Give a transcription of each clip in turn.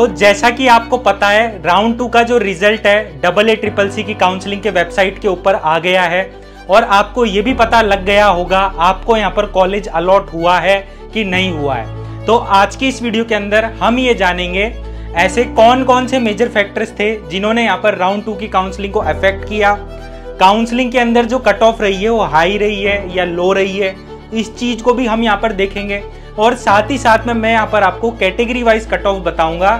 तो जैसा कि आपको पता है राउंड टू का जो रिजल्ट है डबल ए ट्रिपल सी की काउंसलिंग के वेबसाइट के ऊपर आ गया है और आपको ये भी पता लग गया होगा आपको यहाँ पर कॉलेज अलॉट हुआ है कि नहीं हुआ है तो आज की इस वीडियो के अंदर हम ये जानेंगे ऐसे कौन कौन से मेजर फैक्टर्स थे जिन्होंने यहाँ पर राउंड टू की काउंसलिंग को अफेक्ट किया काउंसलिंग के अंदर जो कट ऑफ रही है वो हाई रही है या लो रही है इस चीज को भी हम यहाँ पर देखेंगे और साथ ही साथ में मैं यहाँ पर आपको कैटेगरी वाइज कट ऑफ बताऊंगा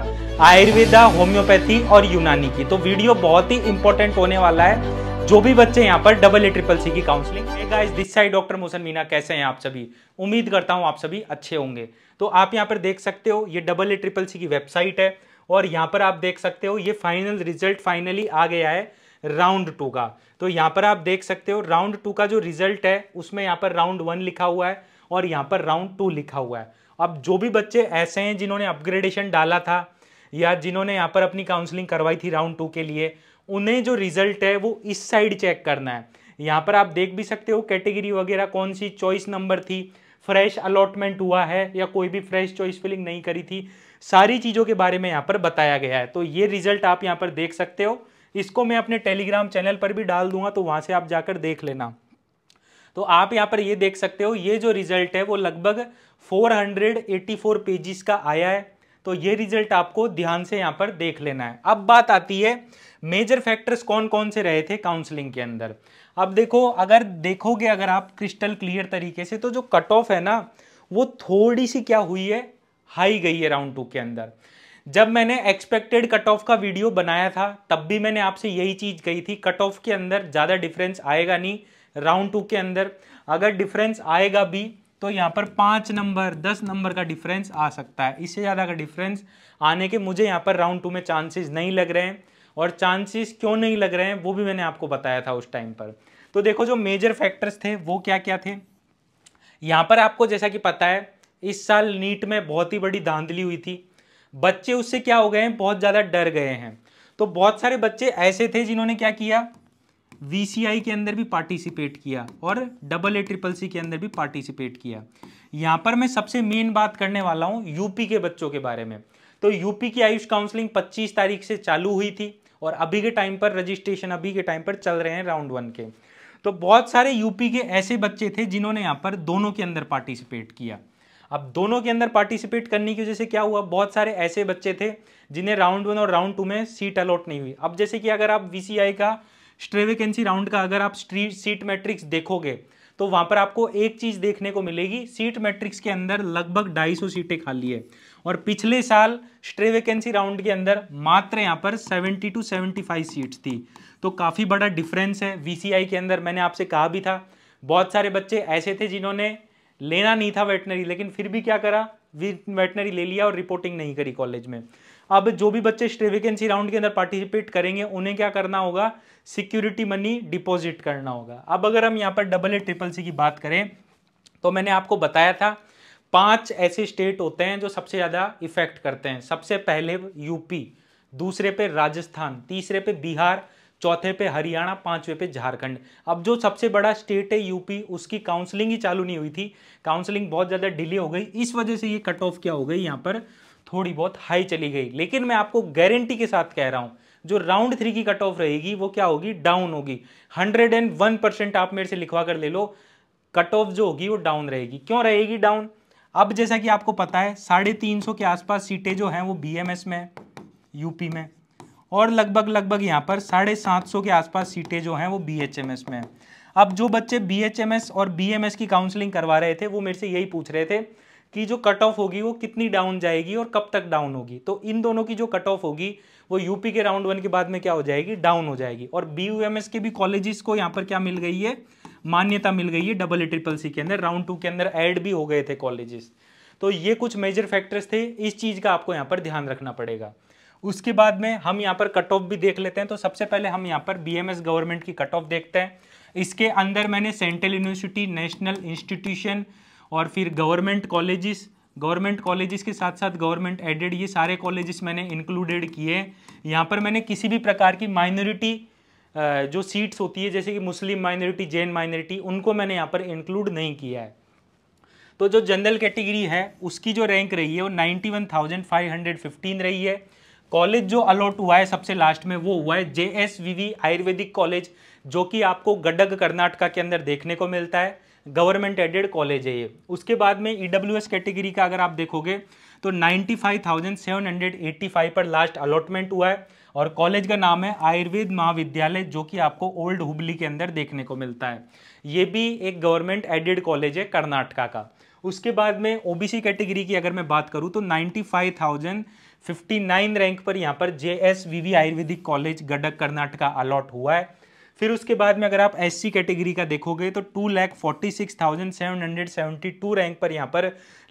आयुर्वेदा होम्योपैथी और यूनानी की तो वीडियो बहुत ही इंपॉर्टेंट होने वाला है जो भी बच्चे यहाँ पर डबल ए ट्रिपल सी की counselling guys this side doctor Mohsin Meena कैसे हैं आप सभी उम्मीद करता हूँ आप सभी अच्छे होंगे तो आप यहाँ पर देख सकते हो ये डबल ए ट्रिपल सी की वेबसाइट है और यहाँ पर आप देख सकते हो ये फाइनल रिजल्ट फाइनली आ गया है राउंड टू का तो यहाँ पर आप देख सकते हो राउंड टू का जो रिजल्ट है उसमें यहाँ पर राउंड वन लिखा हुआ है और यहाँ पर राउंड टू लिखा हुआ है अब जो भी बच्चे ऐसे हैं जिन्होंने अपग्रेडेशन डाला था या जिन्होंने यहाँ पर अपनी काउंसलिंग करवाई थी राउंड टू के लिए उन्हें जो रिजल्ट है वो इस साइड चेक करना है यहाँ पर आप देख भी सकते हो कैटेगरी वगैरह कौन सी चॉइस नंबर थी फ्रेश अलॉटमेंट हुआ है या कोई भी फ्रेश चॉइस फिलिंग नहीं करी थी सारी चीज़ों के बारे में यहाँ पर बताया गया है तो ये रिजल्ट आप यहाँ पर देख सकते हो इसको मैं अपने टेलीग्राम चैनल पर भी डाल दूंगा तो वहाँ से आप जाकर देख लेना तो आप यहाँ पर ये देख सकते हो ये जो रिजल्ट है वो लगभग 484 पेजेस का आया है तो ये रिजल्ट आपको ध्यान से यहाँ पर देख लेना है अब बात आती है मेजर फैक्टर्स कौन कौन से रहे थे काउंसलिंग के अंदर अब देखो अगर देखोगे अगर आप क्रिस्टल क्लियर तरीके से तो जो कट ऑफ है ना वो थोड़ी सी क्या हुई है हाई गई है राउंड टू के अंदर जब मैंने एक्सपेक्टेड कट ऑफ का वीडियो बनाया था तब भी मैंने आपसे यही चीज़ कही थी कट ऑफ के अंदर ज़्यादा डिफरेंस आएगा नहीं राउंड टू के अंदर अगर डिफरेंस आएगा भी तो यहाँ पर पाँच नंबर दस नंबर का डिफरेंस आ सकता है इससे ज़्यादा का डिफरेंस आने के मुझे यहाँ पर राउंड टू में चांसेस नहीं लग रहे हैं और चांसेस क्यों नहीं लग रहे हैं वो भी मैंने आपको बताया था उस टाइम पर तो देखो जो मेजर फैक्टर्स थे वो क्या क्या थे यहाँ पर आपको जैसा कि पता है इस साल नीट में बहुत ही बड़ी धांधली हुई थी बच्चे उससे क्या हो गए हैं बहुत ज़्यादा डर गए हैं तो बहुत सारे बच्चे ऐसे थे जिन्होंने क्या किया वीसीआई के अंदर भी पार्टिसिपेट किया और डबल ए ट्रिपल सी के अंदर भी पार्टिसिपेट किया यहाँ पर मैं सबसे मेन बात करने वाला हूँ यूपी के बच्चों के बारे में तो यूपी की आयुष काउंसलिंग 25 तारीख से चालू हुई थी और अभी के टाइम पर रजिस्ट्रेशन अभी के टाइम पर चल रहे हैं राउंड वन के तो बहुत सारे यूपी के ऐसे बच्चे थे जिन्होंने यहाँ पर दोनों के अंदर पार्टिसिपेट किया अब दोनों के अंदर पार्टिसिपेट करने की वजह से क्या हुआ बहुत सारे ऐसे बच्चे थे जिन्हें राउंड वन और राउंड टू में सीट अलॉट नहीं हुई अब जैसे कि अगर आप वी का स्ट्रे वैकेंसी राउंड का अगर आप स्ट्रीट सीट मैट्रिक्स देखोगे तो वहां पर आपको एक चीज़ देखने को मिलेगी सीट मैट्रिक्स के अंदर लगभग 250 सीटें खाली है और पिछले साल स्ट्रे वैकेंसी राउंड के अंदर मात्र यहां पर 70 टू 75 सीट्स थी तो काफ़ी बड़ा डिफरेंस है वीसीआई के अंदर मैंने आपसे कहा भी था बहुत सारे बच्चे ऐसे थे जिन्होंने लेना नहीं था वेटनरी लेकिन फिर भी क्या करा वेटनरी ले लिया और रिपोर्टिंग नहीं करी कॉलेज में अब जो भी बच्चे स्ट्रेविकेंसी राउंड के अंदर पार्टिसिपेट करेंगे उन्हें क्या करना होगा सिक्योरिटी मनी डिपॉजिट करना होगा अब अगर हम यहाँ पर डबल ए ट्रिपल सी की बात करें तो मैंने आपको बताया था पांच ऐसे स्टेट होते हैं जो सबसे ज़्यादा इफेक्ट करते हैं सबसे पहले यूपी दूसरे पे राजस्थान तीसरे पे बिहार चौथे पे हरियाणा पांचवे पे झारखंड अब जो सबसे बड़ा स्टेट है यूपी उसकी काउंसलिंग ही चालू नहीं हुई थी काउंसलिंग बहुत ज़्यादा डिले हो गई इस वजह से ये कट ऑफ क्या हो गई यहाँ पर थोड़ी बहुत हाई चली गई लेकिन मैं आपको गारंटी के साथ कह रहा हूं जो राउंड थ्री की कट ऑफ रहेगी वो क्या होगी डाउन होगी हंड्रेड एंड वन परसेंट आप मेरे से लिखवा कर ले लो कट ऑफ जो होगी वो डाउन रहेगी क्यों रहेगी डाउन अब जैसा कि आपको पता है साढ़े तीन सौ के आसपास सीटें जो हैं वो बीएमएस में यूपी में और लगभग लगभग यहाँ पर साढ़े सात सौ के आसपास सीटें जो हैं वो बीएचएमएस में अब जो बच्चे बीएचएमएस और बीएमएस की काउंसलिंग करवा रहे थे वो मेरे से यही पूछ रहे थे की जो कट ऑफ होगी वो कितनी डाउन जाएगी और कब तक डाउन होगी तो इन दोनों की जो कट ऑफ होगी वो यूपी के राउंड वन के बाद में क्या हो जाएगी डाउन हो जाएगी और बी के भी कॉलेजेस को यहाँ पर क्या मिल गई है मान्यता मिल गई है डबल ए ट्रिपल सी के अंदर राउंड टू के अंदर एड भी हो गए थे कॉलेजेस तो ये कुछ मेजर फैक्टर्स थे इस चीज़ का आपको यहाँ पर ध्यान रखना पड़ेगा उसके बाद में हम यहाँ पर कट ऑफ भी देख लेते हैं तो सबसे पहले हम यहाँ पर बी गवर्नमेंट की कट ऑफ देखते हैं इसके अंदर मैंने सेंट्रल यूनिवर्सिटी नेशनल इंस्टीट्यूशन और फिर गवर्नमेंट कॉलेजेस गवर्नमेंट कॉलेजेस के साथ साथ गवर्नमेंट एडेड ये सारे कॉलेजेस मैंने इंक्लूडेड किए हैं यहाँ पर मैंने किसी भी प्रकार की माइनॉरिटी जो सीट्स होती है जैसे कि मुस्लिम माइनॉरिटी जैन माइनॉरिटी उनको मैंने यहाँ पर इंक्लूड नहीं किया है तो जो जनरल कैटेगरी है उसकी जो रैंक रही है वो नाइन्टी रही है कॉलेज जो अलॉट हुआ है सबसे लास्ट में वो हुआ है जे आयुर्वेदिक कॉलेज जो कि आपको गडग कर्नाटका के अंदर देखने को मिलता है गवर्नमेंट एडेड कॉलेज है ये उसके बाद में ई e कैटेगरी का अगर आप देखोगे तो 95,785 पर लास्ट अलॉटमेंट हुआ है और कॉलेज का नाम है आयुर्वेद महाविद्यालय जो कि आपको ओल्ड हुबली के अंदर देखने को मिलता है ये भी एक गवर्नमेंट एडेड कॉलेज है कर्नाटका का उसके बाद में ओबीसी कैटेगरी की अगर मैं बात करूँ तो 95,059 रैंक पर यहाँ पर J S V V Ayurvedic college Gadag Karnataka allot हुआ है फिर उसके बाद में अगर आप एस कैटेगरी का देखोगे तो two lakh forty six thousand seven hundred seventy two rank पर यहाँ पर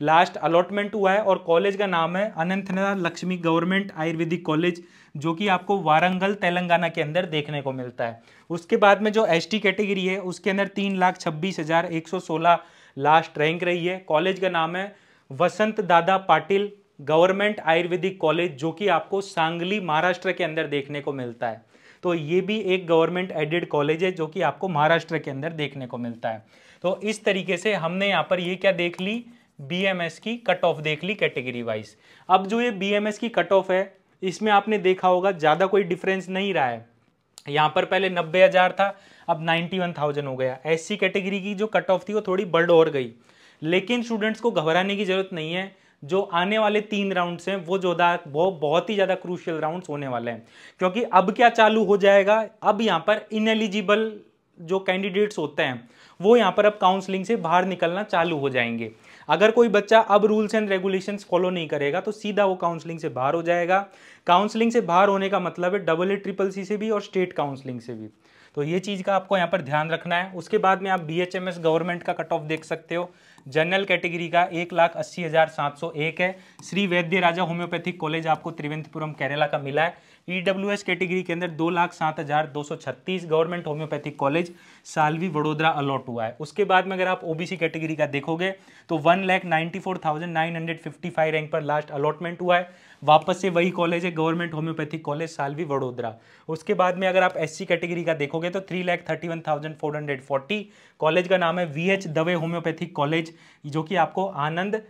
लास्ट अलॉटमेंट हुआ है और कॉलेज का नाम है अनंतनाथ लक्ष्मी गवर्नमेंट आयुर्वेदिक कॉलेज जो कि आपको वारंगल तेलंगाना के अंदर देखने को मिलता है उसके बाद में जो एस कैटेगरी है उसके अंदर तीन लाख छब्बीस हज़ार एक सौ सोलह लास्ट रैंक रही है कॉलेज का नाम है वसंत दादा पाटिल गवर्नमेंट आयुर्वेदिक कॉलेज जो कि आपको सांगली महाराष्ट्र के अंदर देखने को मिलता है तो ये भी एक गवर्नमेंट एडेड कॉलेज है जो कि आपको महाराष्ट्र के अंदर देखने को मिलता है तो इस तरीके से हमने यहाँ पर ये क्या देख ली बी की कट ऑफ देख ली कैटेगरी वाइज अब जो ये बी की कट ऑफ है इसमें आपने देखा होगा ज़्यादा कोई डिफरेंस नहीं रहा है यहाँ पर पहले नब्बे हज़ार था अब नाइन्टी वन थाउजेंड हो गया एससी कैटेगरी की जो कट ऑफ थी वो थोड़ी बर्ड और गई लेकिन स्टूडेंट्स को घबराने की ज़रूरत नहीं है जो आने वाले तीन राउंड्स हैं वो जो वो बहुत ही ज़्यादा क्रूशियल राउंड्स होने वाले हैं क्योंकि अब क्या चालू हो जाएगा अब यहाँ पर इनएलिजिबल जो कैंडिडेट्स होते हैं वो यहाँ पर अब काउंसलिंग से बाहर निकलना चालू हो जाएंगे अगर कोई बच्चा अब रूल्स एंड रेगुलेशंस फॉलो नहीं करेगा तो सीधा वो काउंसलिंग से बाहर हो जाएगा काउंसलिंग से बाहर होने का मतलब है डबल ए ट्रिपल सी से भी और स्टेट काउंसलिंग से भी तो ये चीज़ का आपको यहाँ पर ध्यान रखना है उसके बाद में आप बी गवर्नमेंट का कट ऑफ देख सकते हो जनरल कैटेगरी का एक लाख अस्सी हज़ार सात सौ एक है श्री वैद्य राजा होम्योपैथिक कॉलेज आपको त्रिवेंद्रपुरम केरला का मिला है ईडब्ल्यू एस कैटेगरी के अंदर दो लाख सात हज़ार दो सौ छत्तीस government homeopathic college Salvi Vadodara allot हुआ है उसके बाद में अगर आप ओबीसी कैटेगरी का देखोगे तो one lakh ninety four thousand nine hundred fifty five rank पर लास्ट अलॉटमेंट हुआ है वापस से वही कॉलेज है government homeopathic college Salvi Vadodara उसके बाद में अगर आप सी कैटेगरी का देखोगे तो three lakh thirty one thousand four hundred forty college का नाम है V H Dave homeopathic college जो कि आपको आनंद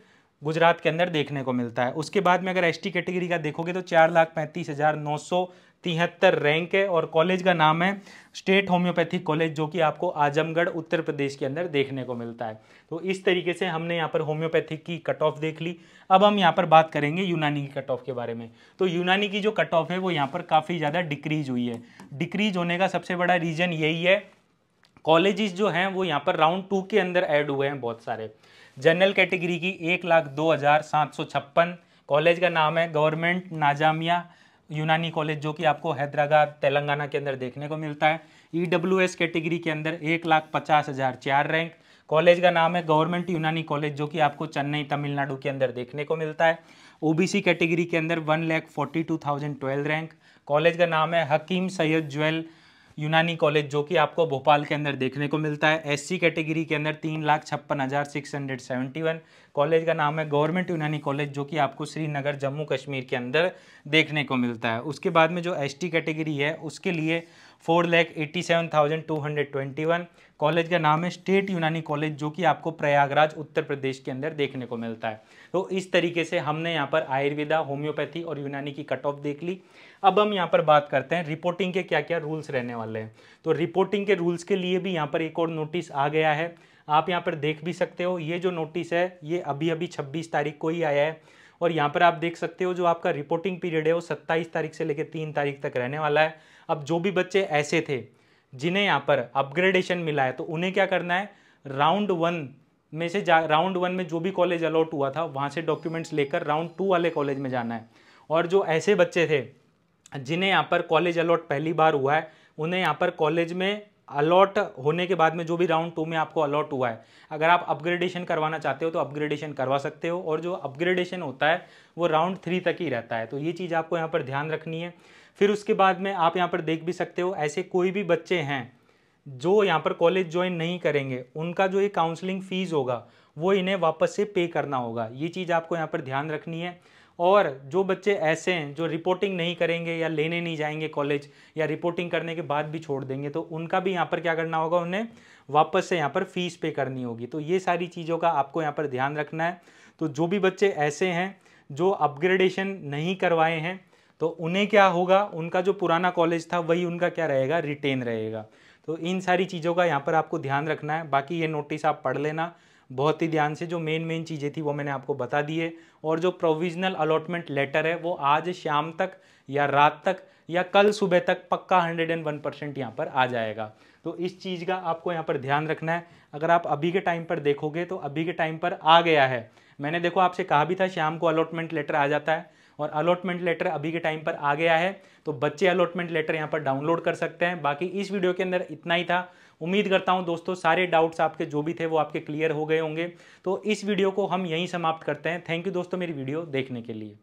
गुजरात के अंदर देखने को मिलता है उसके बाद में अगर एस कैटेगरी का देखोगे तो चार लाख पैंतीस हज़ार नौ सौ तिहत्तर रैंक है और कॉलेज का नाम है स्टेट होम्योपैथिक कॉलेज जो कि आपको आजमगढ़ उत्तर प्रदेश के अंदर देखने को मिलता है तो इस तरीके से हमने यहाँ पर होम्योपैथिक की कट ऑफ देख ली अब हम यहाँ पर बात करेंगे यूनानी की कट ऑफ के बारे में तो यूनानी की जो कट ऑफ है वो यहाँ पर काफ़ी ज़्यादा डिक्रीज हुई है डिक्रीज होने का सबसे बड़ा रीज़न यही है कॉलेजेस जो हैं वो यहाँ पर राउंड टू के अंदर ऐड हुए हैं बहुत सारे जनरल कैटेगरी की एक लाख दो हज़ार सात सौ छप्पन कॉलेज का नाम है गवर्नमेंट नाजामिया यूनानी कॉलेज जो कि आपको हैदराबाद तेलंगाना के अंदर देखने को मिलता है ई डब्ल्यू एस कैटेगरी के अंदर एक लाख पचास हज़ार चार रैंक कॉलेज का नाम है गवर्नमेंट यूनानी कॉलेज जो कि आपको चेन्नई तमिलनाडु के अंदर देखने को मिलता है ओबीसी कैटेगरी के अंदर one lakh forty two thousand twelve rank college का नाम है हकीम सैयद ज्वेल यूनानी कॉलेज जो कि आपको भोपाल के अंदर देखने को मिलता है एससी कैटेगरी के अंदर तीन लाख छप्पन हज़ार six hundred seventy one college का नाम है गवर्नमेंट यूनानी कॉलेज जो कि आपको श्रीनगर जम्मू कश्मीर के अंदर देखने को मिलता है उसके बाद में जो एसटी कैटेगरी है उसके लिए four lakh eighty seven thousand two hundred twenty one college का नाम है स्टेट यूनानी कॉलेज जो कि आपको प्रयागराज उत्तर प्रदेश के अंदर देखने को मिलता है तो इस तरीके से हमने यहाँ पर आयुर्वेदा होम्योपैथी और यूनानी की कट ऑफ देख ली अब हम यहाँ पर बात करते हैं रिपोर्टिंग के क्या क्या रूल्स रहने वाले हैं तो रिपोर्टिंग के रूल्स के लिए भी यहाँ पर एक और नोटिस आ गया है आप यहाँ पर देख भी सकते हो ये जो नोटिस है ये अभी अभी छब्बीस तारीख को ही आया है और यहाँ पर आप देख सकते हो जो आपका रिपोर्टिंग पीरियड है वो सत्ताईस तारीख से लेकर तीन तारीख तक रहने वाला है अब जो भी बच्चे ऐसे थे जिन्हें यहाँ पर अपग्रेडेशन मिला है तो उन्हें क्या करना है राउंड वन में से जा राउंड वन में जो भी कॉलेज अलॉट हुआ था वहाँ से डॉक्यूमेंट्स लेकर राउंड टू वाले कॉलेज में जाना है और जो ऐसे बच्चे थे जिन्हें यहाँ पर कॉलेज अलॉट पहली बार हुआ है उन्हें यहाँ पर कॉलेज में अलॉट होने के बाद में जो भी राउंड टू में आपको अलॉट हुआ है अगर आप अपग्रेडेशन करवाना चाहते हो तो अपग्रेडेशन करवा सकते हो और जो अपग्रेडेशन होता है वो राउंड थ्री तक ही रहता है तो ये चीज़ आपको यहाँ पर ध्यान रखनी है फिर उसके बाद में आप यहाँ पर देख भी सकते हो ऐसे कोई भी बच्चे हैं जो यहाँ पर कॉलेज ज्वाइन नहीं करेंगे उनका जो ये काउंसलिंग फ़ीस होगा वो इन्हें वापस से पे करना होगा ये चीज़ आपको यहाँ पर ध्यान रखनी है और जो बच्चे ऐसे हैं जो रिपोर्टिंग नहीं करेंगे या लेने नहीं जाएंगे कॉलेज या रिपोर्टिंग करने के बाद भी छोड़ देंगे तो उनका भी यहाँ पर क्या करना होगा उन्हें वापस से यहाँ पर फीस पे करनी होगी तो ये सारी चीज़ों का आपको यहाँ पर ध्यान रखना है तो जो भी बच्चे ऐसे हैं जो अपग्रेडेशन नहीं करवाए हैं तो उन्हें क्या होगा उनका जो पुराना कॉलेज था वही उनका क्या रहेगा रिटेन रहेगा तो इन सारी चीज़ों का यहाँ पर आपको ध्यान रखना है बाकी ये नोटिस आप पढ़ लेना बहुत ही ध्यान से जो मेन मेन चीज़ें थी वो मैंने आपको बता दी है और जो प्रोविजनल अलॉटमेंट लेटर है वो आज शाम तक या रात तक या कल सुबह तक पक्का 101 परसेंट यहाँ पर आ जाएगा तो इस चीज़ का आपको यहाँ पर ध्यान रखना है अगर आप अभी के टाइम पर देखोगे तो अभी के टाइम पर आ गया है मैंने देखो आपसे कहा भी था शाम को अलॉटमेंट लेटर आ जाता है और अलॉटमेंट लेटर अभी के टाइम पर आ गया है तो बच्चे अलॉटमेंट लेटर यहाँ पर डाउनलोड कर सकते हैं बाकी इस वीडियो के अंदर इतना ही था उम्मीद करता हूँ दोस्तों सारे डाउट्स आपके जो भी थे वो आपके क्लियर हो गए होंगे तो इस वीडियो को हम यहीं समाप्त करते हैं थैंक यू दोस्तों मेरी वीडियो देखने के लिए